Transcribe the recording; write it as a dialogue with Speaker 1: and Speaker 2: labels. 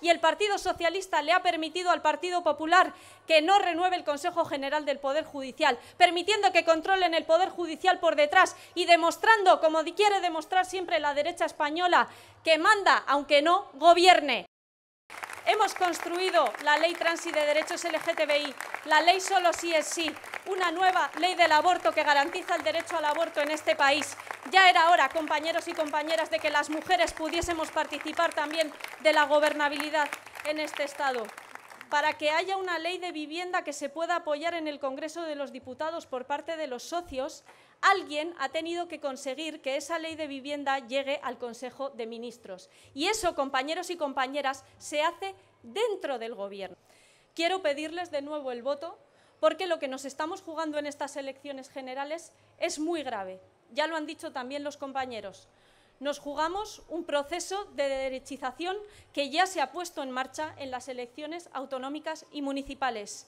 Speaker 1: y el Partido Socialista le ha permitido al Partido Popular que no renueve el Consejo General del Poder Judicial, permitiendo que controlen el Poder Judicial por detrás y demostrando, como quiere demostrar siempre la derecha española, que manda, aunque no gobierne. Hemos construido la ley trans y de derechos LGTBI, la ley solo sí es sí, una nueva ley del aborto que garantiza el derecho al aborto en este país, ya era hora, compañeros y compañeras, de que las mujeres pudiésemos participar también de la gobernabilidad en este Estado para que haya una ley de vivienda que se pueda apoyar en el Congreso de los Diputados por parte de los socios, alguien ha tenido que conseguir que esa ley de vivienda llegue al Consejo de Ministros. Y eso, compañeros y compañeras, se hace dentro del Gobierno. Quiero pedirles de nuevo el voto porque lo que nos estamos jugando en estas elecciones generales es muy grave ya lo han dicho también los compañeros. Nos jugamos un proceso de derechización que ya se ha puesto en marcha en las elecciones autonómicas y municipales.